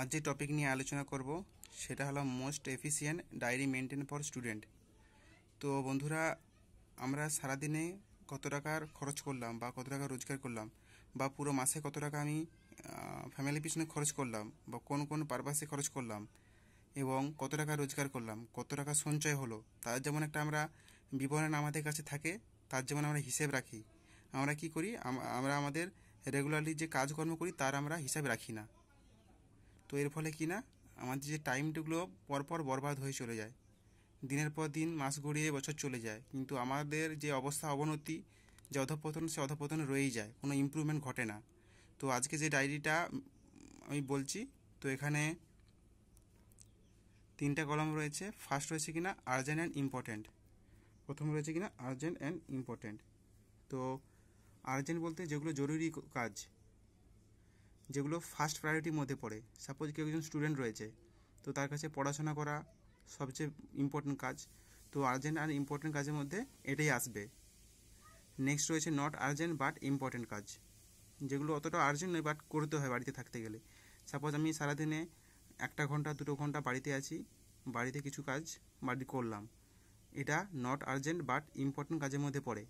আজ যে টপিক নিয়ে আলোচনা করব সেটা হলো most efficient diary maintain for student তো বন্ধুরা আমরা সারাদিনে কত টাকার খরচ করলাম বা কত টাকা রোজগার করলাম বা পুরো মাসে কত টাকা আমি ফ্যামিলির পিছনে খরচ করলাম বা কোন কোন পারপাসে খরচ করলাম এবং কত টাকা রোজগার করলাম কত টাকা সঞ্চয় হলো তার যেমন একটা আমরা বিবরণ আমাদের কাছে থাকে তার যেমন আমরা হিসেব রাখি আমরা কি করি আমরা আমাদের রেগুলারলি যে কাজকর্ম করি তার আমরা হিসাব রাখি না তো এর ফলে কি না আমাদের যে টাইমটুকুলো পরপর বরবাদ হয়ে চলে যায় দিনের পর দিন মাস গড়িয়ে বছর চলে যায় কিন্তু আমাদের যে অবস্থা অবনতি যে অধপতন সে অধপতন রয়েই যায় কোনো ইম্প্রুভমেন্ট ঘটে না তো আজকে যে ডায়েরিটা আমি বলছি তো এখানে তিনটা কলম রয়েছে ফার্স্ট রয়েছে কিনা আর্জেন্ট অ্যান্ড ইম্পর্ট্যান্ট প্রথম রয়েছে কিনা আর্জেন্ট অ্যান্ড ইম্পর্ট্যান্ট তো আর্জেন্ট বলতে যেগুলো জরুরি কাজ যেগুলো ফার্স্ট প্রায়োরিটির মধ্যে পড়ে সাপোজ কেউ একজন স্টুডেন্ট রয়েছে তো তার কাছে পড়াশোনা করা সবচেয়ে ইম্পর্টেন্ট কাজ তো আর্জেন্ট আর ইম্পর্টেন্ট কাজের মধ্যে এটাই আসবে নেক্সট রয়েছে নট আর্জেন্ট বাট ইম্পর্টেন্ট কাজ যেগুলো অতটা আর্জেন্ট নয় বাট করতে হয় বাড়িতে থাকতে গেলে সাপোজ আমি সারাদিনে একটা ঘন্টা দুটো ঘন্টা বাড়িতে আছি বাড়িতে কিছু কাজ বাড়ি করলাম এটা নট আর্জেন্ট বাট ইম্পর্টেন্ট কাজের মধ্যে পড়ে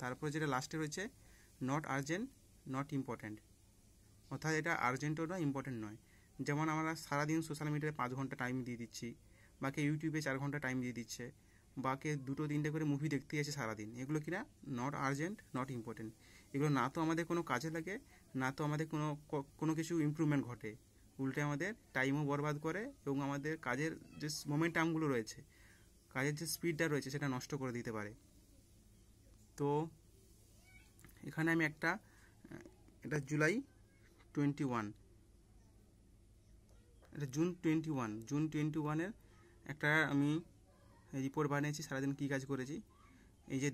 তারপরে যেটা লাস্টে রয়েছে নট আর্জেন্ট নট ইম্পর্টেন্ট অর্থাৎ এটা আর্জেন্টও নয় ইম্পর্টেন্ট নয় যেমন আমরা সারাদিন সোশ্যাল মিডিয়ায় পাঁচ ঘন্টা টাইম দিয়ে দিচ্ছি বা কেউ ইউটিউবে চার ঘন্টা টাইম দিয়ে দিচ্ছে বা কে দুটো তিনটে করে মুভি দেখতে আছে সারাদিন এগুলো কিনা নট আর্জেন্ট নট ইম্পর্টেন্ট এগুলো না তো আমাদের কোনো কাজে লাগে না তো আমাদের কোনো কোনো কিছু ইম্প্রুভমেন্ট ঘটে উল্টে আমাদের টাইমও বরবাদ করে এবং আমাদের কাজের যে মোমেন্টামগুলো রয়েছে কাজের যে স্পিডটা রয়েছে সেটা নষ্ট করে দিতে পারে তো এখানে আমি একটা এটা জুলাই টোয়েন্টি ওয়ান এটা June twenty one June twenty ওয়ানের একটা আমি রিপোর্ট বানিয়েছি সারাদিন কী কাজ করেছি এই যে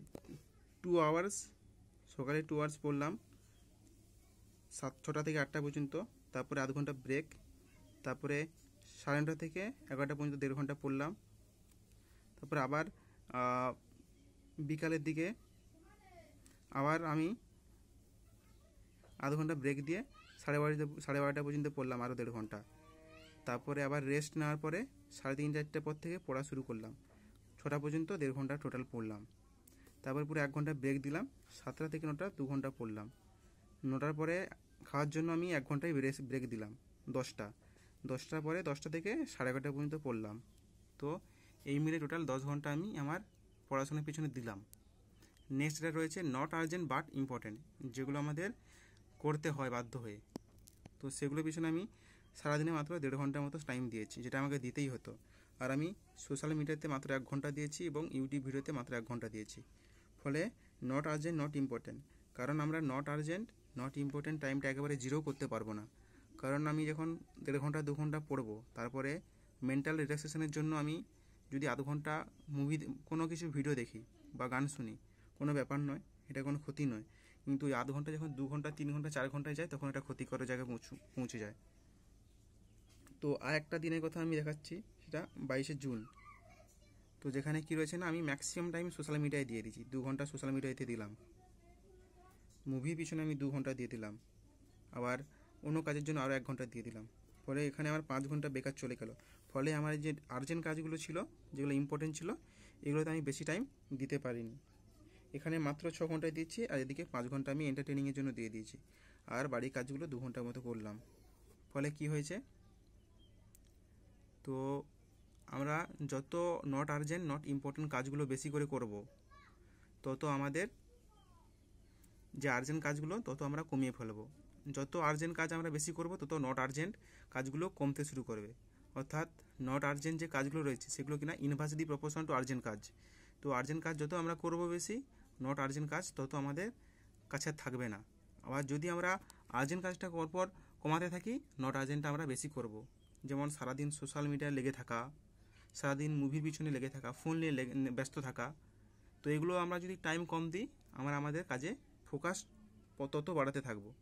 টু আওয়ার্স সকালে টু আওয়ার্স পড়লাম সাত ছটা থেকে আটটা পর্যন্ত তারপরে আধ ঘন্টা ব্রেক তারপরে সাড়ে নটা থেকে এগারোটা পর্যন্ত দেড় ঘন্টা পড়লাম তারপরে আবার বিকালের দিকে আবার আমি আধ ঘন্টা ব্রেক দিয়ে সাড়ে বারোটা সাড়ে বারোটা পর্যন্ত পড়লাম আরও দেড় ঘন্টা তারপরে আবার রেস্ট নেওয়ার পরে সাড়ে তিন চারটার পর থেকে পড়া শুরু করলাম ছটা পর্যন্ত দেড় ঘন্টা টোটাল পড়লাম তারপর পুরো এক ঘন্টা ব্রেক দিলাম সাতটা থেকে নটা দু ঘন্টা পড়লাম নটার পরে খাওয়ার জন্য আমি এক ঘন্টায় রেস্ট ব্রেক দিলাম দশটা দশটার পরে দশটা থেকে সাড়ে এগারোটা পর্যন্ত পড়লাম তো এই মিলে টোটাল দশ ঘন্টা আমি আমার পড়াশোনার পিছনে দিলাম নেক্সট যেটা রয়েছে নট আর্জেন্ট বাট ইম্পর্টেন্ট যেগুলো আমাদের করতে হয় বাধ্য হয়ে তো সেগুলোর পিছনে আমি সারাদিনে মাত্র দেড় ঘন্টার মতো টাইম দিয়েছি যেটা আমাকে দিতেই হতো আর আমি সোশ্যাল মিডিয়াতে মাত্র এক ঘন্টা দিয়েছি এবং ইউটিউব ভিডিওতে মাত্র এক ঘন্টা দিয়েছি ফলে নট আর্জেন্ট নট ইম্পর্টেন্ট কারণ আমরা নট আর্জেন্ট নট ইম্পর্টেন্ট টাইমটা একেবারে জিরো করতে পারবো না কারণ আমি যখন দেড় ঘন্টা দু ঘন্টা পড়বো তারপরে মেন্টাল রিল্যাক্সেশনের জন্য আমি যদি আধ ঘন্টা মুভি কোনো কিছু ভিডিও দেখি বা গান শুনি কোনো ব্যাপার নয় এটা কোনো ক্ষতি নয় কিন্তু ওই আধ ঘন্টা যখন দু ঘন্টা তিন ঘন্টা চার ঘন্টায় যায় তখন এটা ক্ষতিকর জায়গায় পৌঁছ পৌঁছে যায় তো আর একটা দিনের কথা আমি দেখাচ্ছি সেটা বাইশে জুন তো যেখানে কি রয়েছে না আমি ম্যাক্সিমাম টাইম সোশ্যাল মিডিয়ায় দিয়ে দিচ্ছি দু ঘন্টা সোশ্যাল মিডিয়াতে দিলাম মুভির পিছনে আমি দু ঘন্টা দিয়ে দিলাম আবার অন্য কাজের জন্য আরও এক ঘন্টা দিয়ে দিলাম ফলে এখানে আমার পাঁচ ঘন্টা বেকার চলে গেল ফলে আমার যে আর্জেন্ট কাজগুলো ছিল যেগুলো ইম্পর্টেন্ট ছিল এগুলোতে আমি বেশি টাইম দিতে পারিনি এখানে মাত্র ছ ঘন্টায় দিচ্ছি আর এদিকে পাঁচ ঘন্টা আমি এন্টারটেনিংয়ের জন্য দিয়ে দিয়েছি আর বাড়ির কাজগুলো দু ঘন্টার মতো করলাম ফলে কি হয়েছে তো আমরা যত নট আর্জেন্ট নট ইম্পর্টেন্ট কাজগুলো বেশি করে করব তত আমাদের যে আর্জেন্ট কাজগুলো তত আমরা কমিয়ে ফেলবো যত আর্জেন্ট কাজ আমরা বেশি করব তত নট আর্জেন্ট কাজগুলো কমতে শুরু করবে অর্থাৎ নট আর্জেন্ট যে কাজগুলো রয়েছে সেগুলো কিনা ইনভার্সিটি প্রপোর্শন টু আর্জেন্ট কাজ তো আর্জেন্ট কাজ যত আমরা করব বেশি নট আর্জেন্ট কাজ তত আমাদের কাছে থাকবে না আবার যদি আমরা আর্জেন্ট কাজটা পর কমাতে থাকি নট আর্জেন্টটা আমরা বেশি করব। যেমন সারাদিন সোশ্যাল মিডিয়ায় লেগে থাকা সারাদিন মুভির পিছনে লেগে থাকা ফোন নিয়ে ব্যস্ত থাকা তো এগুলো আমরা যদি টাইম কম দিই আমরা আমাদের কাজে ফোকাস তত বাড়াতে থাকবো